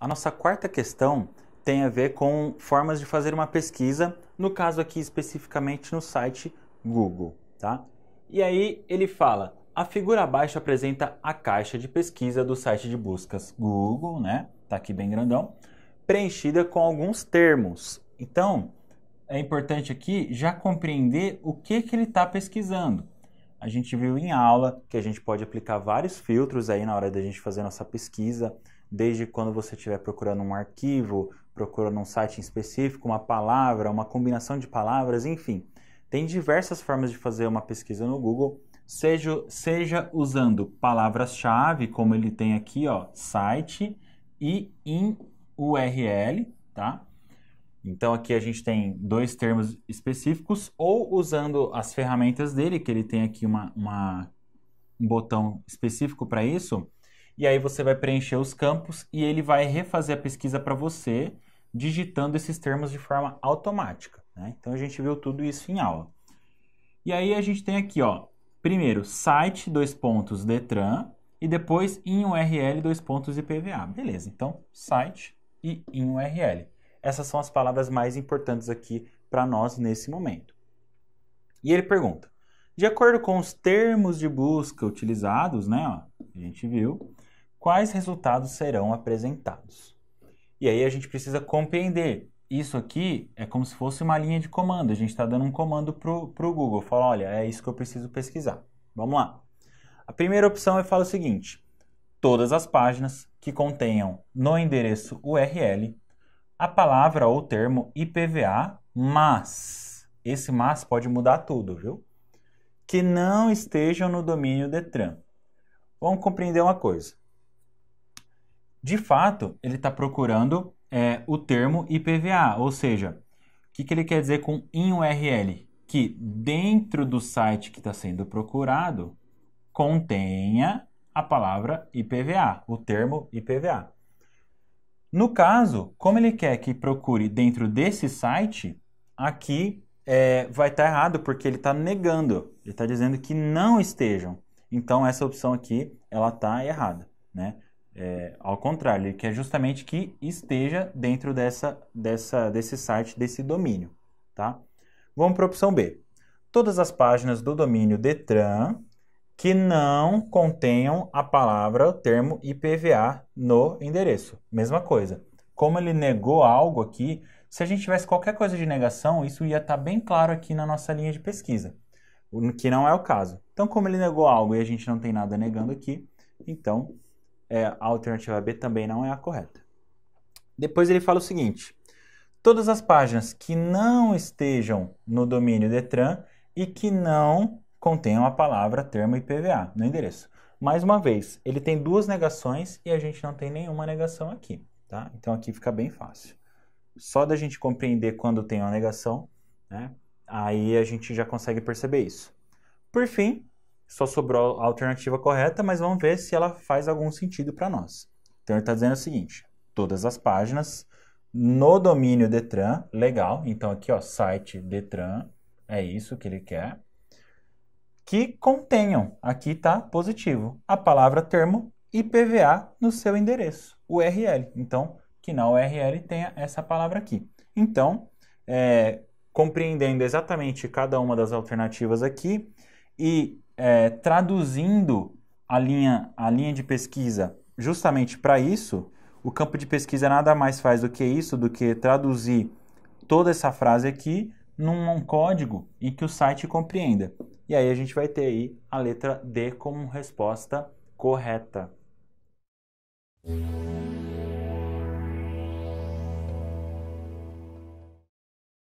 A nossa quarta questão tem a ver com formas de fazer uma pesquisa, no caso aqui especificamente no site Google, tá? E aí ele fala: a figura abaixo apresenta a caixa de pesquisa do site de buscas Google, né? Tá aqui bem grandão, preenchida com alguns termos. Então, é importante aqui já compreender o que que ele está pesquisando a gente viu em aula que a gente pode aplicar vários filtros aí na hora da gente fazer nossa pesquisa, desde quando você estiver procurando um arquivo, procurando um site específico, uma palavra, uma combinação de palavras, enfim. Tem diversas formas de fazer uma pesquisa no Google, seja, seja usando palavras-chave, como ele tem aqui, ó, site e em URL, tá? Então aqui a gente tem dois termos específicos, ou usando as ferramentas dele, que ele tem aqui uma, uma um botão específico para isso, e aí você vai preencher os campos e ele vai refazer a pesquisa para você, digitando esses termos de forma automática. Né? Então a gente viu tudo isso em aula. E aí a gente tem aqui, ó, primeiro site dois pontos Detran e depois em URL dois pontos IPVA. Beleza? Então site e em URL essas são as palavras mais importantes aqui para nós nesse momento. E ele pergunta: de acordo com os termos de busca utilizados, né, ó, a gente viu, quais resultados serão apresentados? E aí a gente precisa compreender. Isso aqui é como se fosse uma linha de comando. A gente está dando um comando para o Google. Fala, olha, é isso que eu preciso pesquisar. Vamos lá. A primeira opção é falar o seguinte: todas as páginas que contenham no endereço URL a palavra ou termo IPVA, mas esse mas pode mudar tudo, viu? Que não estejam no domínio Detran. Vamos compreender uma coisa. De fato, ele está procurando é, o termo IPVA, ou seja, o que, que ele quer dizer com em URL? Que dentro do site que está sendo procurado contenha a palavra IPVA, o termo IPVA. No caso, como ele quer que procure dentro desse site, aqui é, vai estar tá errado porque ele está negando, ele está dizendo que não estejam. Então essa opção aqui ela está errada, né? É, ao contrário, ele quer justamente que esteja dentro dessa, dessa, desse site, desse domínio, tá? Vamos para a opção B. Todas as páginas do domínio Detran que não contenham a palavra, o termo IPVA no endereço. Mesma coisa. Como ele negou algo aqui, se a gente tivesse qualquer coisa de negação, isso ia estar tá bem claro aqui na nossa linha de pesquisa, o que não é o caso. Então, como ele negou algo e a gente não tem nada negando aqui, então é, a alternativa B também não é a correta. Depois ele fala o seguinte: todas as páginas que não estejam no domínio Detran e que não contenham a palavra termo IPVA no endereço. Mais uma vez, ele tem duas negações e a gente não tem nenhuma negação aqui, tá? Então aqui fica bem fácil. Só da gente compreender quando tem uma negação, né? Aí a gente já consegue perceber isso. Por fim, só sobrou a alternativa correta, mas vamos ver se ela faz algum sentido para nós. Então ele está dizendo o seguinte: todas as páginas no domínio Detran, legal. Então aqui, ó, site Detran, é isso que ele quer que contenham, aqui está positivo, a palavra termo IPVA no seu endereço, URL. Então, que na URL tenha essa palavra aqui. Então, é, compreendendo exatamente cada uma das alternativas aqui e é, traduzindo a linha, a linha de pesquisa justamente para isso, o campo de pesquisa nada mais faz do que isso, do que traduzir toda essa frase aqui num, código em que o site compreenda. E aí a gente vai ter aí a letra D como resposta correta.